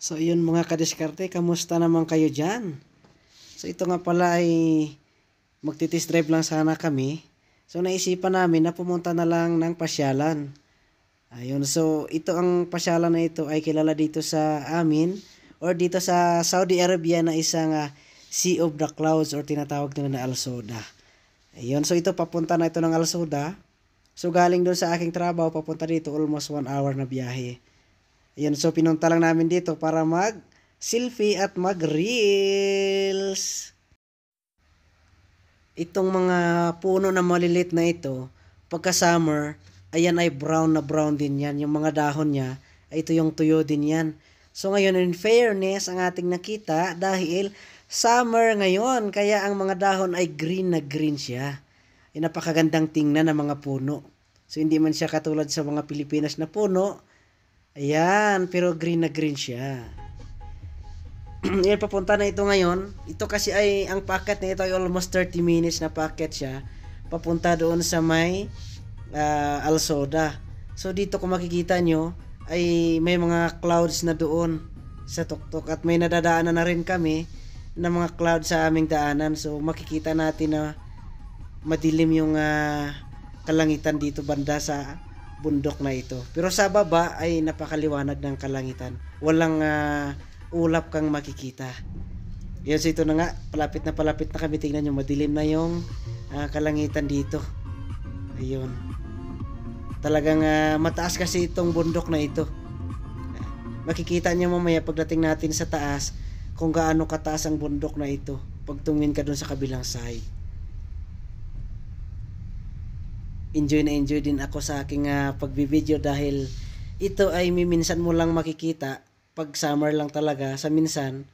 So, yun mga kadiskarte, kamusta naman kayo dyan? So, ito nga pala ay magtitest drive lang sana kami. So, naisipan namin na pumunta na lang ng pasyalan. Ayun, so ito ang pasyalan na ito ay kilala dito sa amin or dito sa Saudi Arabia na isang uh, Sea of the Clouds or tinatawag nila na Al-Soda. Ayun, so ito papunta na ito ng Al-Soda. So galing doon sa aking trabaho papunta dito almost 1 hour na biyahe. Ayan, so pinunta lang namin dito para mag selfie at mag reels. Itong mga puno na malilit na ito, pagka summer, ayan ay brown na brown din yan. Yung mga dahon niya, ito yung tuyo din yan. So ngayon in fairness ang ating nakita dahil summer ngayon kaya ang mga dahon ay green na green siya. Yung napakagandang tingnan ng mga puno. So hindi man siya katulad sa mga Pilipinas na puno Ayan, pero green na green siya. Ayan, papunta na ito ngayon. Ito kasi ay, ang packet na ito ay almost 30 minutes na packet siya. Papunta doon sa may uh, Alsoda. So, dito kung makikita nyo, ay may mga clouds na doon sa tuktok. At may nadadaanan na rin kami ng mga cloud sa aming daanan. So, makikita natin na madilim yung uh, kalangitan dito banda sa bundok na ito. Pero sa baba ay napakaliwanag ng kalangitan. Walang uh, ulap kang makikita. Yan, so ito na nga, palapit na palapit na kami. Tingnan nyo, madilim na yung uh, kalangitan dito. Ayun. Talagang uh, mataas kasi itong bundok na ito. Makikita nyo mamaya pagdating natin sa taas kung gaano kataas ang bundok na ito pag tumingin ka dun sa kabilang side. enjoy na enjoy din ako sa aking uh, ah, pagbibideo dahil ito ay minsan mo lang makikita pag summer lang talaga sa minsan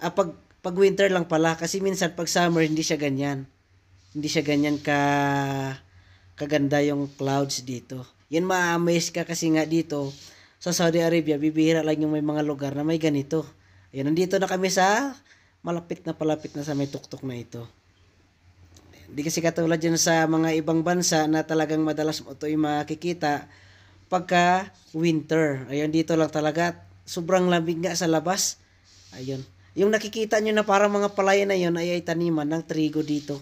ah, pag pag winter lang pala kasi minsan pag summer hindi siya ganyan hindi siya ganyan ka kaganda yung clouds dito yan ma-amaze ka kasi nga dito sa Saudi Arabia bibihira lang yung may mga lugar na may ganito Ayan, nandito na kami sa malapit na palapit na sa may tuktok na ito. Hindi kasi katulad dyan sa mga ibang bansa na talagang madalas mo ito makikita pagka winter. Ayun, dito lang talaga. Sobrang lamig nga sa labas. Ayun. Yung nakikita nyo na parang mga palayan na yun ay, ay taniman ng trigo dito.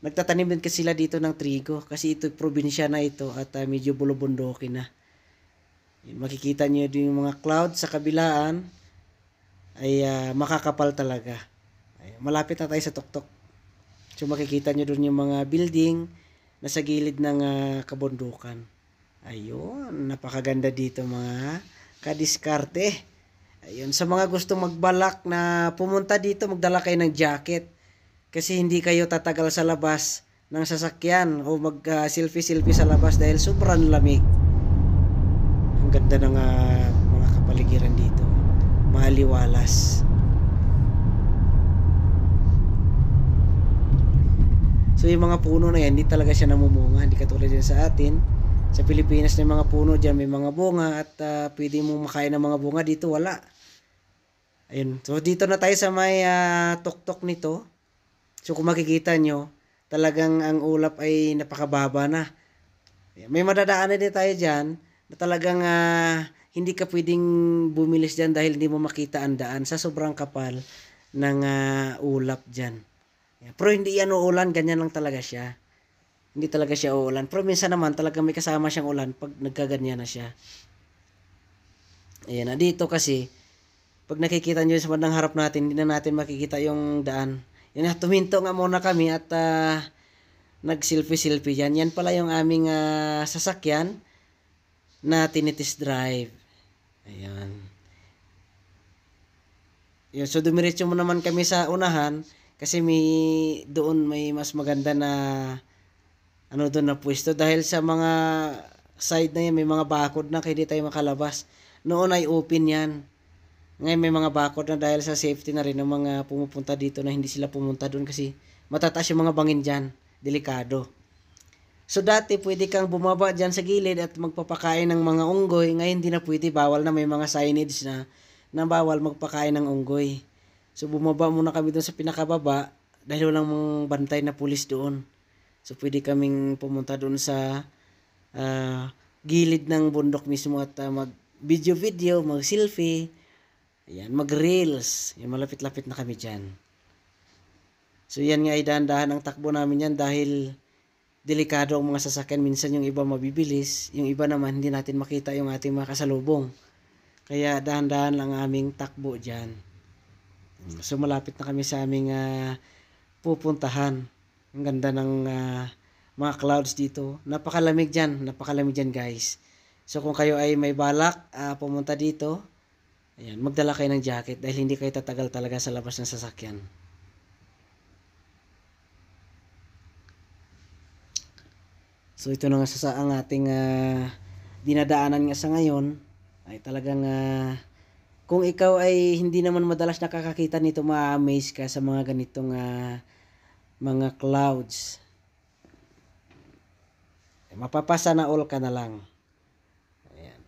Nagtatanim din kasi sila dito ng trigo kasi ito probinsya na ito at uh, medyo bulubundoki na. Yun, makikita nyo din yung mga cloud sa kabilaan ay uh, makakapal talaga. Ay, malapit na tayo sa tuktok. So makikita nyo doon yung mga building na sa gilid ng uh, kabundukan. Ayun, napakaganda dito mga kadiskarte. Ayun, sa mga gusto magbalak na pumunta dito, magdala kayo ng jacket. Kasi hindi kayo tatagal sa labas ng sasakyan o mag-selfie-selfie uh, sa labas dahil sobrang lamig. Ang ganda ng uh, mga kapaligiran dito. Maaliwalas. So yung mga puno na yan, hindi talaga siya namumunga, hindi katulad din sa atin. Sa Pilipinas na mga puno dyan, may mga bunga at uh, pwede mong makain ng mga bunga dito, wala. Ayun. So dito na tayo sa may uh, tuktok nito. So kung makikita nyo, talagang ang ulap ay napakababa na. May madadaanan din tayo dyan na talagang uh, hindi ka pwedeng bumilis dyan dahil hindi mo makita ang daan sa sobrang kapal ng uh, ulap dyan. Pero hindi yan uulan, ganyan lang talaga siya. Hindi talaga siya uulan. Pero minsan naman talaga may kasama siyang ulan pag nagkaganyan na siya. Ayan, na dito kasi, pag nakikita nyo sa bandang harap natin, hindi na natin makikita yung daan. Yan na, tuminto nga muna kami at uh, nag-selfie-selfie yan. Yan pala yung aming uh, sasakyan na tinitis drive. Ayan. Yun, so dumiretso mo naman kami sa unahan. Kasi may doon may mas maganda na ano doon na pwesto dahil sa mga side na yan may mga bakod na hindi tayo makalabas. Noon ay open yan. Ngayon may mga bakod na dahil sa safety na rin ng mga pumupunta dito na hindi sila pumunta doon kasi matataas yung mga bangin dyan. Delikado. So dati pwede kang bumaba dyan sa gilid at magpapakain ng mga unggoy. Ngayon hindi na pwede. Bawal na may mga signage na na bawal magpakain ng unggoy. So bumaba muna kami doon sa pinakababa dahil walang bantay na pulis doon. So pwede kaming pumunta doon sa uh, gilid ng bundok mismo at uh, mag video video, mag selfie, ayan, mag reels. Yan, malapit-lapit na kami dyan. So yan nga ay dahan-dahan ang takbo namin yan dahil delikado ang mga sasakyan. Minsan yung iba mabibilis, yung iba naman hindi natin makita yung ating mga kasalubong. Kaya dahan-dahan lang aming takbo dyan. Mm. So malapit na kami sa aming uh, pupuntahan. Ang ganda ng uh, mga clouds dito. Napakalamig dyan. Napakalamig dyan guys. So kung kayo ay may balak uh, pumunta dito, ayan, magdala kayo ng jacket dahil hindi kayo tatagal talaga sa labas ng sasakyan. So ito na nga sa ang ating uh, dinadaanan nga sa ngayon ay talagang uh, kung ikaw ay hindi naman madalas nakakakita nito, ma-amaze ka sa mga ganitong uh, mga clouds. Mapapasa na all ka na lang. Ayan.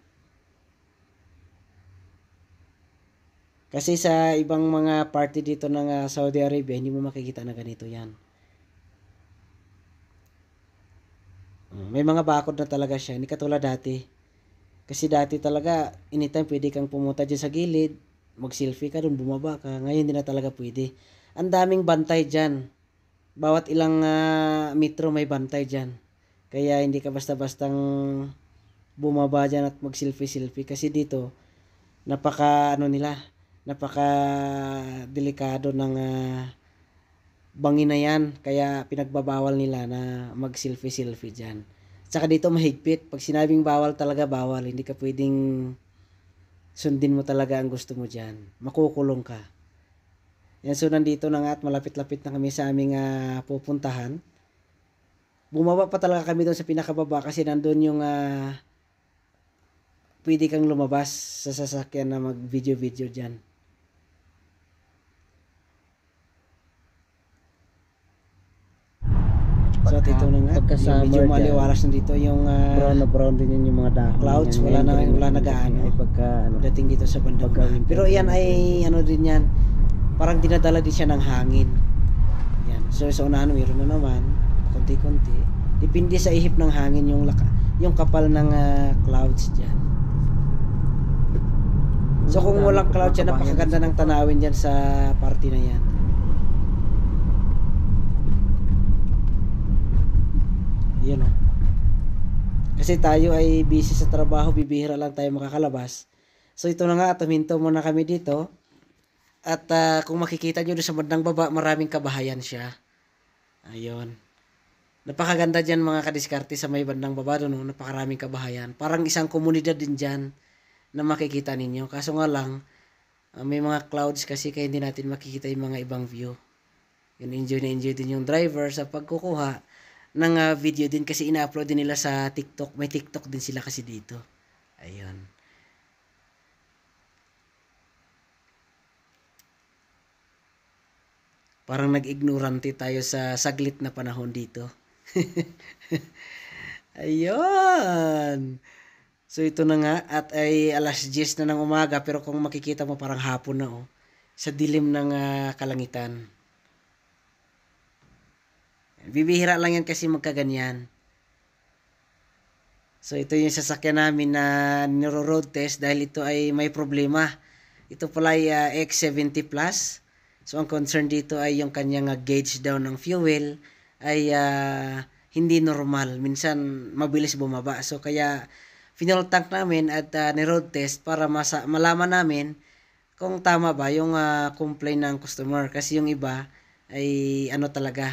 Kasi sa ibang mga party dito ng uh, Saudi Arabia, hindi mo makikita na ganito yan. Mm, may mga bakod na talaga siya, hindi katulad dati. Kasi dati talaga, anytime pwede kang pumunta dyan sa gilid, mag-selfie ka doon, bumaba ka. Ngayon hindi na talaga pwede. Ang daming bantay dyan. Bawat ilang uh, metro may bantay dyan. Kaya hindi ka basta-bastang bumaba dyan at mag-selfie-selfie. Kasi dito, napaka ano nila, napaka delikado ng uh, ah, bangin na yan. Kaya pinagbabawal nila na mag-selfie-selfie dyan. Tsaka dito mahigpit. Pag sinabing bawal talaga, bawal. Hindi ka pwedeng sundin mo talaga ang gusto mo dyan. Makukulong ka. Yan, so nandito na nga at malapit-lapit na kami sa aming uh, pupuntahan. Bumaba pa talaga kami doon sa pinakababa kasi nandun yung uh, pwede kang lumabas sa sasakyan na mag-video-video dyan. pagka, so dito na nga pagka summer medyo maliwalas na dito yung ah, brown na brown din yun yung mga dahon clouds wala na wala na gaano ay pagka ano, dating dito sa bandang pero yan ay ano din yan parang dinadala din siya ng hangin yan so sa so, unahan meron na naman konti-konti Dipindi sa ihip ng hangin yung laka, yung kapal ng uh, clouds diyan so kung walang cloud yan napakaganda ng tanawin diyan sa party na yan Yun know? Kasi tayo ay busy sa trabaho, bibihira lang tayo makakalabas. So ito na nga, tuminto muna kami dito. At uh, kung makikita nyo sa bandang baba, maraming kabahayan siya. Ayun. Napakaganda dyan mga kadiskarte sa may bandang baba doon. No? Napakaraming kabahayan. Parang isang komunidad din dyan na makikita ninyo. Kaso nga lang, uh, may mga clouds kasi kaya hindi natin makikita yung mga ibang view. Yun, enjoy na enjoy din yung driver sa pagkukuha ng uh, ah, video din kasi ina-upload din nila sa TikTok. May TikTok din sila kasi dito. Ayun. Parang nag-ignorante tayo sa saglit na panahon dito. Ayun. So ito na nga at ay alas 10 na ng umaga pero kung makikita mo parang hapon na oh sa dilim ng uh, kalangitan. Bibihira lang yan kasi magkaganyan. So ito yung sasakyan namin na niro-road test dahil ito ay may problema. Ito pala ay uh, ah, X70 Plus. So ang concern dito ay yung kanyang uh, gauge down ng fuel ay uh, hindi normal. Minsan mabilis bumaba. So kaya final tank namin at uh, ni-road test para masa- malaman namin kung tama ba yung uh, complaint ng customer. Kasi yung iba ay ano talaga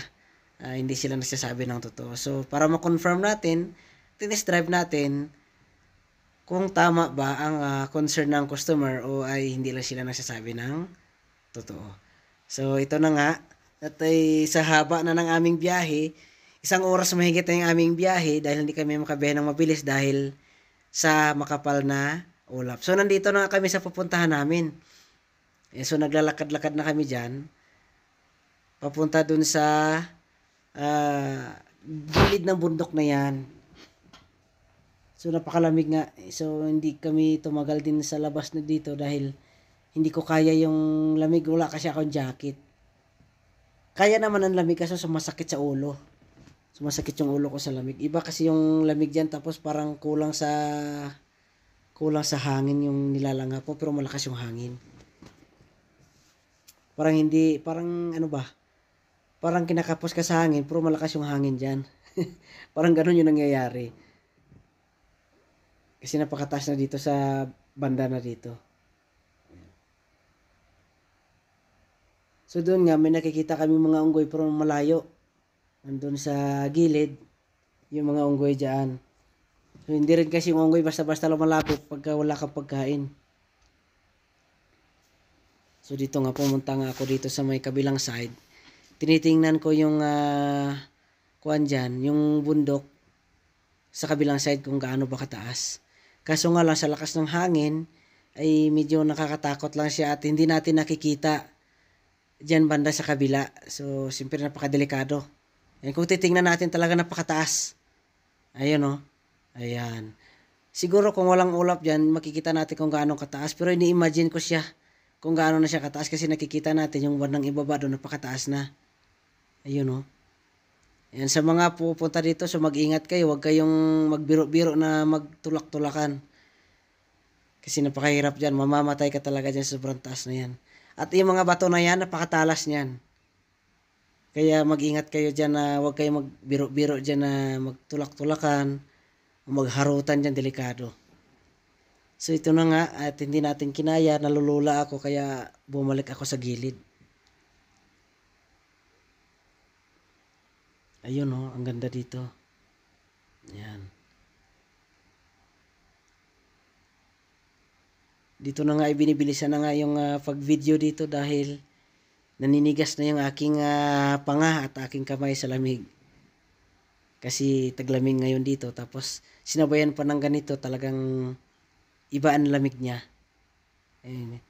uh, hindi sila nagsasabi ng totoo. So, para ma-confirm natin, tinest drive natin kung tama ba ang uh, concern ng customer o ay hindi lang sila nagsasabi ng totoo. So, ito na nga. At ay sa haba na ng aming biyahe, isang oras mahigit na yung aming biyahe dahil hindi kami makabiyahe ng mabilis dahil sa makapal na ulap. So, nandito na kami sa pupuntahan namin. Eh, so, naglalakad-lakad na kami dyan. Papunta dun sa uh, gilid ng bundok na yan. So napakalamig nga. So hindi kami tumagal din sa labas na dito dahil hindi ko kaya yung lamig. Wala kasi akong jacket. Kaya naman ang lamig kasi sumasakit sa ulo. Sumasakit yung ulo ko sa lamig. Iba kasi yung lamig dyan tapos parang kulang sa kulang sa hangin yung nilalanga ko pero malakas yung hangin. Parang hindi, parang ano ba, parang kinakapos ka sa hangin, pero malakas yung hangin dyan. parang ganun yung nangyayari. Kasi napakataas na dito sa banda na dito. So doon nga, may nakikita kami mga unggoy pero malayo. Nandun sa gilid, yung mga unggoy dyan. So hindi rin kasi yung unggoy basta-basta lumalapit pagka wala kang pagkain. So dito nga, pumunta nga ako dito sa may kabilang side tinitingnan ko yung uh, ah, kuan dyan, yung bundok sa kabilang side kung gaano ba kataas. Kaso nga lang sa lakas ng hangin ay medyo nakakatakot lang siya at hindi natin nakikita dyan banda sa kabila. So, siyempre napakadelikado. Ayan, eh, kung titingnan natin talaga napakataas. Ayun o. Oh. Ayan. Siguro kung walang ulap dyan, makikita natin kung gaano kataas. Pero ini-imagine ko siya kung gaano na siya kataas kasi nakikita natin yung bandang ibaba doon napakataas na. Ayun, oh. Ayan, sa mga pupunta dito, so mag-ingat kayo. Huwag kayong magbiro-biro na magtulak-tulakan. Kasi napakahirap dyan. Mamamatay ka talaga dyan sa sobrang taas na yan. At yung mga bato na yan, napakatalas niyan. Kaya mag-ingat kayo dyan na huwag kayong magbiro-biro dyan na magtulak-tulakan o magharutan dyan, delikado. So ito na nga at hindi natin kinaya, nalulula ako kaya bumalik ako sa gilid. Ayun oh, ang ganda dito. Ayan. Dito na nga ibinibilisan eh, na nga yung uh, pag-video dito dahil naninigas na yung aking uh, panga at aking kamay sa lamig. Kasi taglamig ngayon dito tapos sinabayan pa ng ganito talagang iba ang lamig niya. Ayun.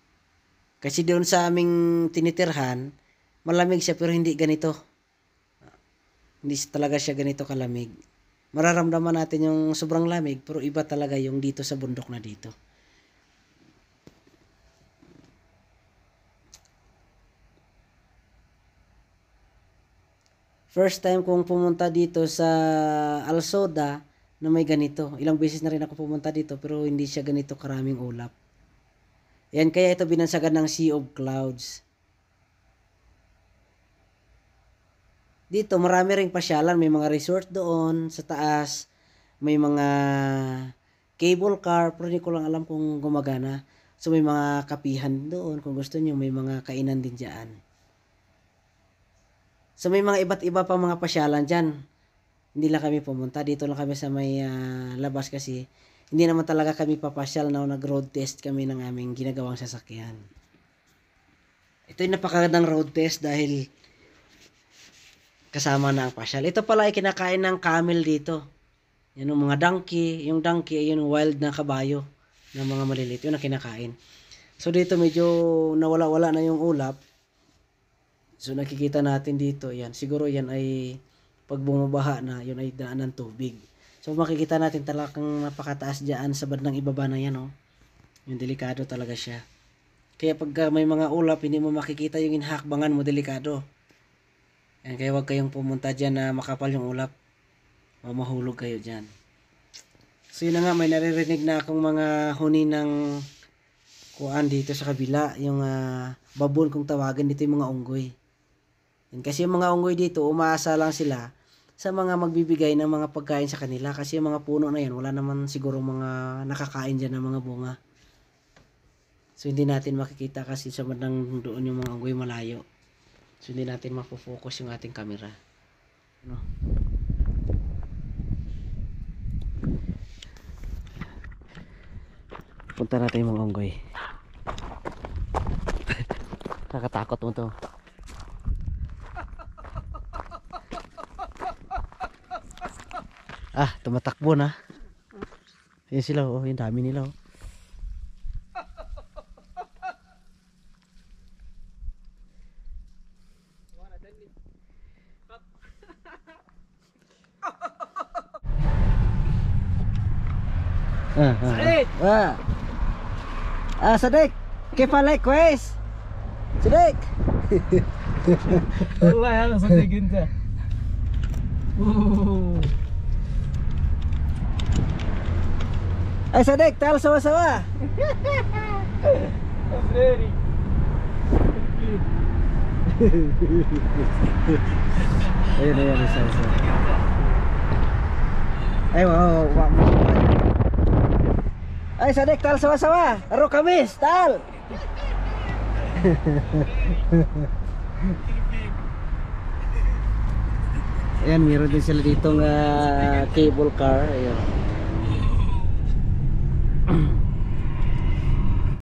Kasi doon sa aming tinitirhan, malamig siya pero hindi ganito hindi talaga siya ganito kalamig. Mararamdaman natin yung sobrang lamig pero iba talaga yung dito sa bundok na dito. First time kong pumunta dito sa Alsoda na may ganito. Ilang beses na rin ako pumunta dito pero hindi siya ganito karaming ulap. Yan kaya ito binansagan ng Sea of Clouds. Dito, marami ring pasyalan. May mga resort doon sa taas. May mga cable car. Pero hindi ko lang alam kung gumagana. So, may mga kapihan doon. Kung gusto nyo, may mga kainan din dyan. So, may mga iba't iba pa mga pasyalan dyan. Hindi lang kami pumunta. Dito lang kami sa may uh, labas kasi hindi naman talaga kami papasyal na nag-road test kami ng aming ginagawang sasakyan. Ito yung napakagandang road test dahil kasama na ang pasyal. Ito pala ay kinakain ng camel dito. Yan yung mga donkey. Yung donkey ay yung wild na kabayo ng mga maliliit. Yun ang kinakain. So dito medyo nawala-wala na yung ulap. So nakikita natin dito, yan. Siguro yan ay pag bumabaha na, yun ay daan ng tubig. So makikita natin talagang napakataas dyan sa bandang ibaba na yan, oh. Yung delikado talaga siya. Kaya pag may mga ulap, hindi mo makikita yung inhakbangan mo, delikado. Yan, kaya wag kayong pumunta dyan na makapal yung ulap. Mamahulog kayo dyan. So yun na nga, may naririnig na akong mga huni ng kuan dito sa kabila. Yung uh, babon kung tawagin dito yung mga unggoy. Yan, kasi yung mga unggoy dito, umaasa lang sila sa mga magbibigay ng mga pagkain sa kanila kasi yung mga puno na yan wala naman siguro mga nakakain dyan ng mga bunga so hindi natin makikita kasi sa bandang doon yung mga unggoy malayo So hindi natin mapofocus yung ating camera. Ano? Punta natin yung mga unggoy. Nakatakot mo to. Ah, tumatakbo na. Ayan sila, oh. Yung dami nila, oh. Ah, ah, ah. ah, ah sedek, kepala like guys sedek. Allah yang sedek inta. Uh, eh sedek, tel sawa sawa. Asri. ayun ayun isa isa ay wow wow ay sadek tal sawa sawa aro kamis tal ayan meron din sila ditong uh, cable car ayun